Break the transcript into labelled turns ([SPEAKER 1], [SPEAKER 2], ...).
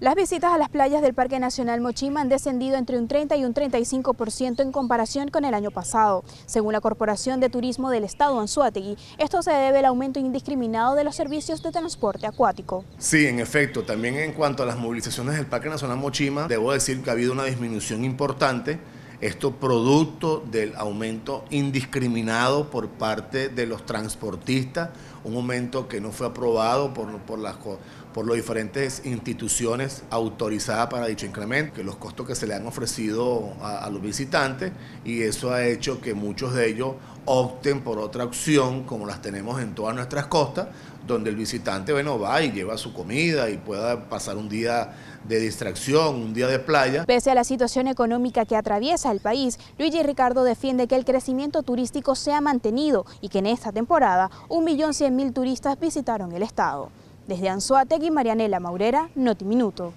[SPEAKER 1] Las visitas a las playas del Parque Nacional Mochima han descendido entre un 30 y un 35% en comparación con el año pasado. Según la Corporación de Turismo del Estado Anzuategui, esto se debe al aumento indiscriminado de los servicios de transporte acuático.
[SPEAKER 2] Sí, en efecto, también en cuanto a las movilizaciones del Parque Nacional Mochima, debo decir que ha habido una disminución importante esto producto del aumento indiscriminado por parte de los transportistas, un aumento que no fue aprobado por, por las diferentes instituciones autorizadas para dicho incremento, que los costos que se le han ofrecido a los visitantes y eso ha hecho que muchos de ellos opten por otra opción como las tenemos en todas nuestras costas, donde el visitante bueno, va y lleva su comida y pueda pasar un día de distracción, un día de playa.
[SPEAKER 1] Pese a la situación económica que atraviesa el país, Luigi Ricardo defiende que el crecimiento turístico se ha mantenido y que en esta temporada 1.100.000 turistas visitaron el estado. Desde Anzuategui, Marianela Maurera, Notiminuto.